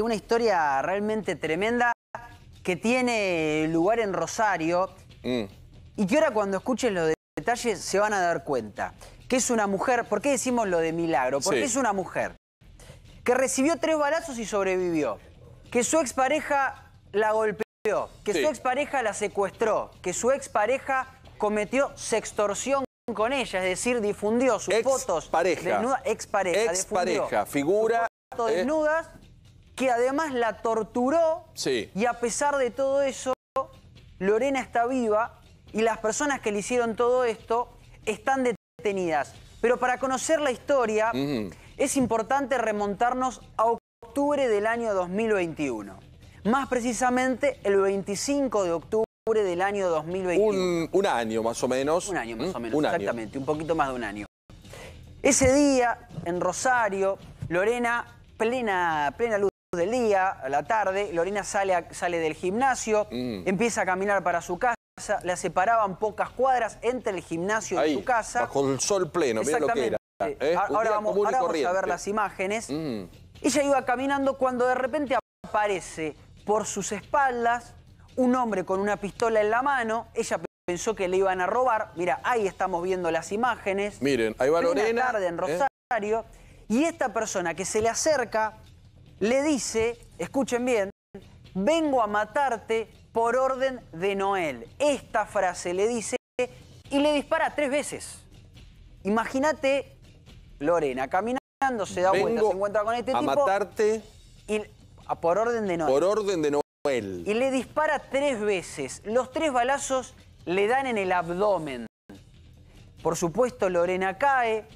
una historia realmente tremenda que tiene lugar en Rosario mm. y que ahora cuando escuchen los detalles se van a dar cuenta que es una mujer, ¿por qué decimos lo de milagro? Porque es una mujer que recibió tres balazos y sobrevivió, que su expareja la golpeó, que su expareja la secuestró, que su expareja cometió sextorsión con ella, es decir, difundió sus fotos pareja. desnuda expareja, expareja, figura fotos eh, desnudas que además la torturó y a pesar de todo eso, Lorena está viva y las personas que le hicieron todo esto están detenidas. Pero para conocer la historia es importante remontarnos a octubre del año 2021. Más precisamente el 25 de octubre del año 2021. Un, año más o menos. Un año más o menos, exactamente, un poquito más de un año. Ese día, en Rosario, Lorena, plena, plena luz del día, a la tarde, Lorena sale, sale del gimnasio, mm. empieza a caminar para su casa, la separaban pocas cuadras entre el gimnasio y su casa. Con el sol pleno, mira lo que era. ¿eh? Ahora, vamos, ahora a ver las imágenes. Mm. Ella iba caminando cuando de repente aparece por sus espaldas un hombre con una pistola en la mano. Ella pensó que le iban a robar. Mira, ahí estamos viendo las imágenes. Miren, ahí va Lorena. tarde en ¿eh? Rosario. Y esta persona que se le acerca le dice, escuchen bien, vengo a matarte por orden de Noel. Esta frase le dice y le dispara tres veces. Imagínate, Lorena, caminando, se da vuelta, se encuentra con este tipo. A matarte. por orden de Noel. Por orden de Noel. Y le dispara tres veces. Los tres balazos le dan en el abdomen. Por supuesto, Lorena cae,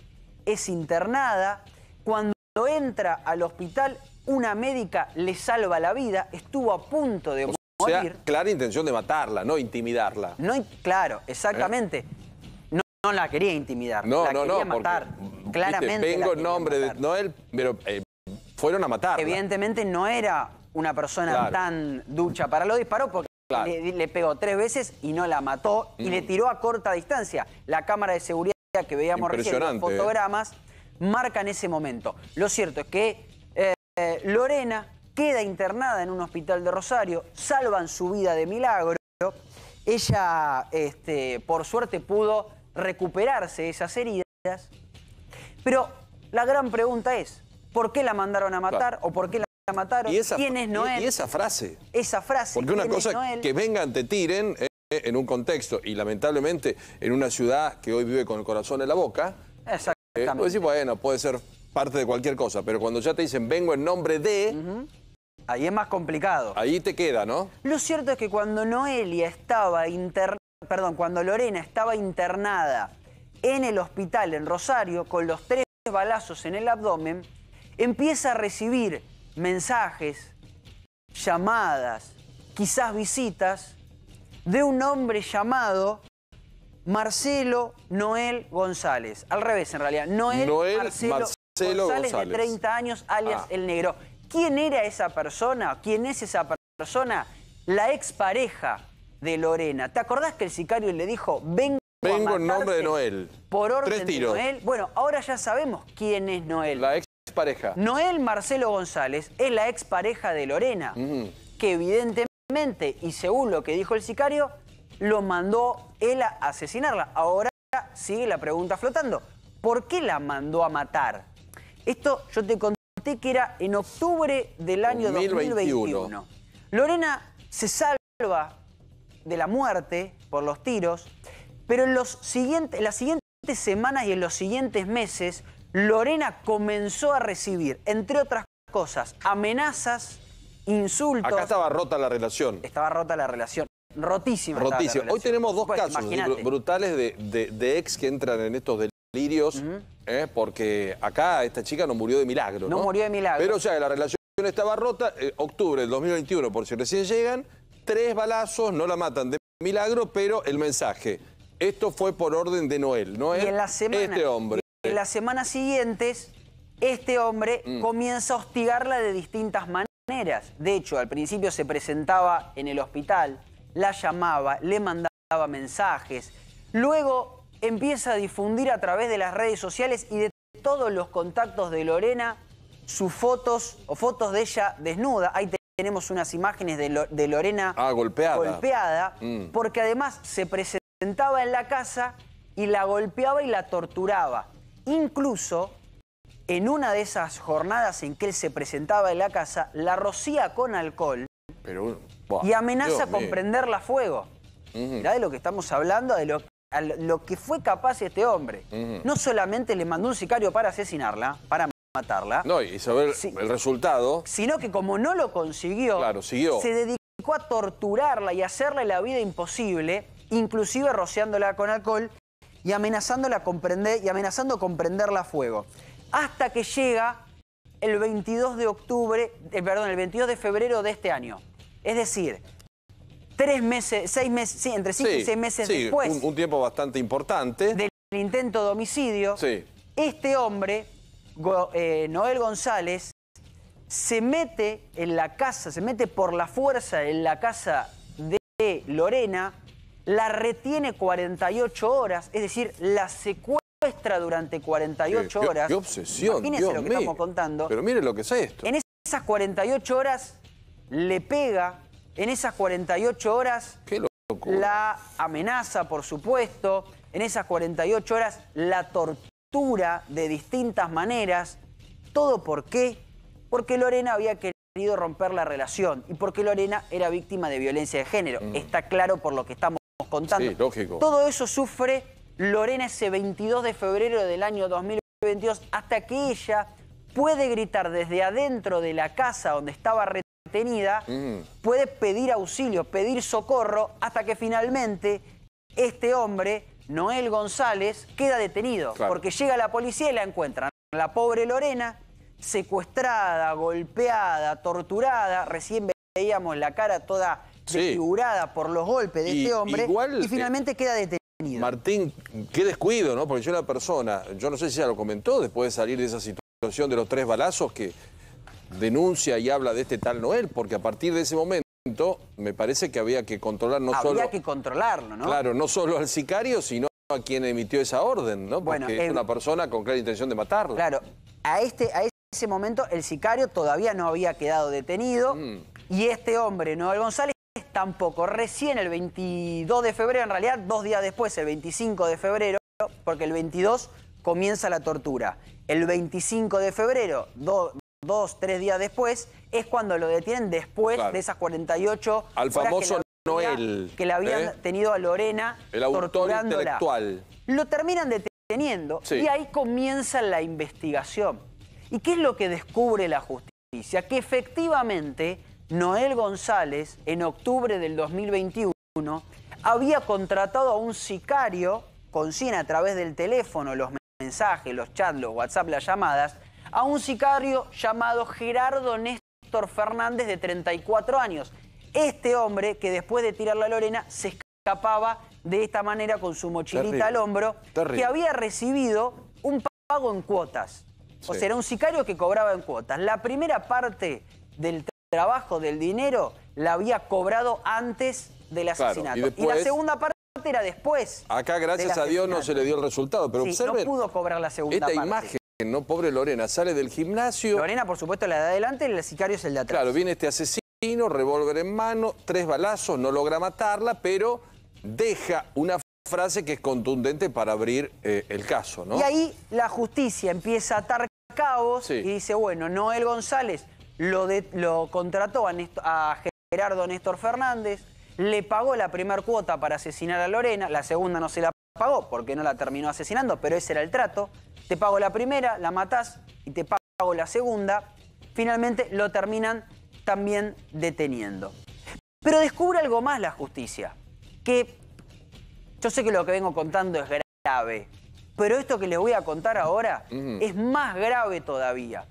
es internada. Cuando entra al hospital, una médica le salva la vida, estuvo a punto de morir. Sea, clara intención de matarla, no intimidarla. No, claro, exactamente. No, no, la quería intimidar, no, la no, quería no, matar. claramente. Viste, vengo nombre de Noel, pero eh, fueron a matarla. Evidentemente no era una persona tan ducha para lo disparó porque le, pegó tres veces y no la mató y le mm. tiró a corta distancia. La cámara de seguridad que veíamos recién, los eh. fotogramas, marca en ese momento. Lo cierto es que eh, Lorena queda internada en un hospital de Rosario, salvan su vida de milagro. Ella, este, por suerte, pudo recuperarse esas heridas. Pero la gran pregunta es, ¿por qué la mandaron a matar o por qué la mataron? ¿Y ¿Quién es Noel? Y esa frase. Esa frase. Porque una cosa que vengan, te tiren eh, en un contexto y lamentablemente en una ciudad que hoy vive con el corazón en la boca. Exactamente. Eh, bueno, puede ser parte de cualquier cosa, pero cuando ya te dicen vengo en nombre de, Ahí es más complicado. Ahí te queda, ¿no? Lo cierto es que cuando Noelia estaba internada, perdón, cuando Lorena estaba internada en el hospital en Rosario con los tres balazos en el abdomen, empieza a recibir mensajes, llamadas, quizás visitas de un hombre llamado Marcelo Noel González. Al revés, en realidad. Noel, Marcelo, Marcelo González, de 30 años, alias ah. El Negro. ¿Quién era esa persona? ¿Quién es esa persona? La expareja de Lorena. ¿Te acordás que el sicario le dijo, vengo, en nombre de Noel? Por orden de Noel. Bueno, ahora ya sabemos quién es Noel. La expareja. Noel Marcelo González es la expareja de Lorena, que evidentemente, y según lo que dijo el sicario, lo mandó él a asesinarla. Ahora sigue la pregunta flotando. ¿Por qué la mandó a matar? Esto yo te conté que era en octubre del año 2021. Lorena se salva de la muerte por los tiros, pero en, los las siguientes semanas y en los siguientes meses, Lorena comenzó a recibir, entre otras cosas, amenazas, insultos. Acá estaba rota la relación. Estaba rota la relación. Rotísima. Hoy tenemos dos casos brutales de, ex que entran en estos delirios. ¿eh? porque acá esta chica no murió de milagro. No, no murió de milagro. Pero o sea, la relación estaba rota, eh, octubre del 2021, por si recién llegan, tres balazos, no la matan de milagro, pero el mensaje, esto fue por orden de Noel, no es este hombre. En las semanas siguientes, este hombre mm. comienza a hostigarla de distintas maneras. De hecho, al principio se presentaba en el hospital, la llamaba, le mandaba mensajes. Luego empieza a difundir a través de las redes sociales y de todos los contactos de Lorena sus fotos o fotos de ella desnuda. Ahí tenemos unas imágenes de, Lorena ah, golpeada, golpeada mm. porque además se presentaba en la casa y la golpeaba y la torturaba. Incluso en una de esas jornadas en que él se presentaba en la casa, la rocía con alcohol y amenaza con prenderla a fuego. de lo que estamos hablando, de lo que a lo que fue capaz este hombre. No solamente le mandó un sicario para asesinarla, para matarla. No, y saber el resultado. Sino que como no lo consiguió, se dedicó a torturarla y hacerle la vida imposible, inclusive rociándola con alcohol y amenazándola con y amenazando a fuego. Hasta que llega el 22 de octubre, eh, perdón, el 22 de febrero de este año. Es decir, tres meses, seis meses, sí, entre cinco y seis meses después. Un, tiempo bastante importante. Del intento de homicidio, sí. este hombre, eh, Noel González, se mete en la casa, se mete por la fuerza en la casa de Lorena, la retiene 48 horas, es decir, la secuestra durante 48 horas. Qué, obsesión, Imagínense lo que estamos contando. Pero mire lo que es esto. En esas 48 horas le pega en esas 48 horas, la amenaza, por supuesto, en esas 48 horas, la tortura de distintas maneras. ¿Todo por qué? Porque Lorena había querido romper la relación y porque Lorena era víctima de violencia de género. Mm. Está claro por lo que estamos contando. lógico. Todo eso sufre Lorena ese 22 de febrero del año 2022 hasta que ella puede gritar desde adentro de la casa donde estaba detenida, mm. puede pedir auxilio, pedir socorro, hasta que finalmente este hombre, Noel González, queda detenido. Porque llega la policía y la encuentran. La pobre Lorena, secuestrada, golpeada, torturada. Recién veíamos la cara toda desfigurada por los golpes de este hombre. y eh, finalmente queda detenido. Martín, qué descuido, ¿no? Porque yo la persona, yo no sé si ya lo comentó, después de salir de esa situación de los tres balazos que denuncia y habla de este tal Noel, porque a partir de ese momento me parece que había que controlar no solo... Había que controlarlo, ¿no? Claro, no solo al sicario, sino a quien emitió esa orden, ¿no? Porque bueno, es una persona con clara intención de matarlo. Claro, a, este, a ese momento el sicario todavía no había quedado detenido mm. y este hombre, Noel González, tampoco. Recién el 22 de febrero, en realidad dos días después, el 25 de febrero, porque el 22 comienza la tortura. El 25 de febrero, dos dos, tres días después, es cuando lo detienen después de esas 48 Al famoso que Noel. Que le habían ¿eh? tenido a Lorena. El autor actual. Lo terminan deteniendo y ahí comienza la investigación. ¿Y qué es lo que descubre la justicia? Que efectivamente Noel González, en octubre del 2021, había contratado a un sicario, conciena a través del teléfono los mensajes, los chats, los WhatsApp, las llamadas, a un sicario llamado Gerardo Néstor Fernández de 34 años. Este hombre que después de tirar la Lorena se escapaba de esta manera con su mochilita al hombro, que había recibido un pago en cuotas. O sea, era un sicario que cobraba en cuotas. La primera parte del trabajo, del dinero, la había cobrado antes del asesinato. y, la segunda parte era después. Acá, gracias a Dios, no se le dio el resultado, pero sí, No pudo cobrar la segunda esta imagen. No, pobre Lorena, sale del gimnasio. Lorena, por supuesto, la de adelante el sicario es el de atrás. Claro, viene este asesino, revólver en mano, tres balazos, no logra matarla, pero deja una frase que es contundente para abrir eh, el caso, ¿no? Y ahí la justicia empieza a atar cabos y dice, bueno, Noel González lo, contrató a, Gerardo Néstor Fernández, le pagó la primera cuota para asesinar a Lorena, la segunda no se la pagó, porque no la terminó asesinando, pero ese era el trato. Te pago la primera, la matás y te pago la segunda. Finalmente lo terminan también deteniendo. Pero descubre algo más la justicia, que yo sé que lo que vengo contando es grave, pero esto que les voy a contar ahora es más grave todavía,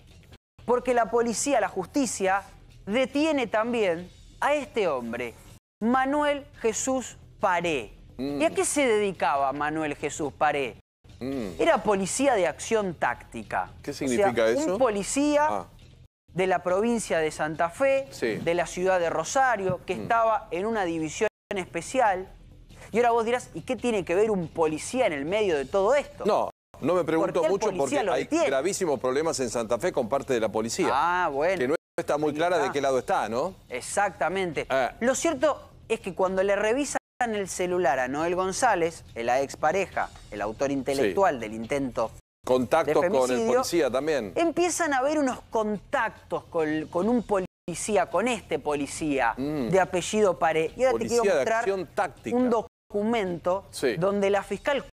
porque la policía, la justicia, detiene también a este hombre, Manuel Jesús Paré ¿Y a qué se dedicaba Manuel Jesús Paré? Mm. Era policía de acción táctica. ¿Qué significa o eso? Un policía ah. de la provincia de Santa Fe, de la ciudad de Rosario, que mm. estaba en una división especial. Y ahora vos dirás, ¿y qué tiene que ver un policía en el medio de todo esto? No, no me pregunto mucho porque hay gravísimos problemas en Santa Fe con parte de la policía. Ah, bueno. Que no está muy clara de qué lado está, ¿no? Exactamente. Eh. Lo cierto es que cuando le revisan en el celular a Noel González, la expareja, el autor intelectual del intento. Contactos con el policía también. Empiezan a haber unos contactos con, un policía, con este policía mm. de apellido Pare. Y ahora te quiero mostrar un documento donde la fiscal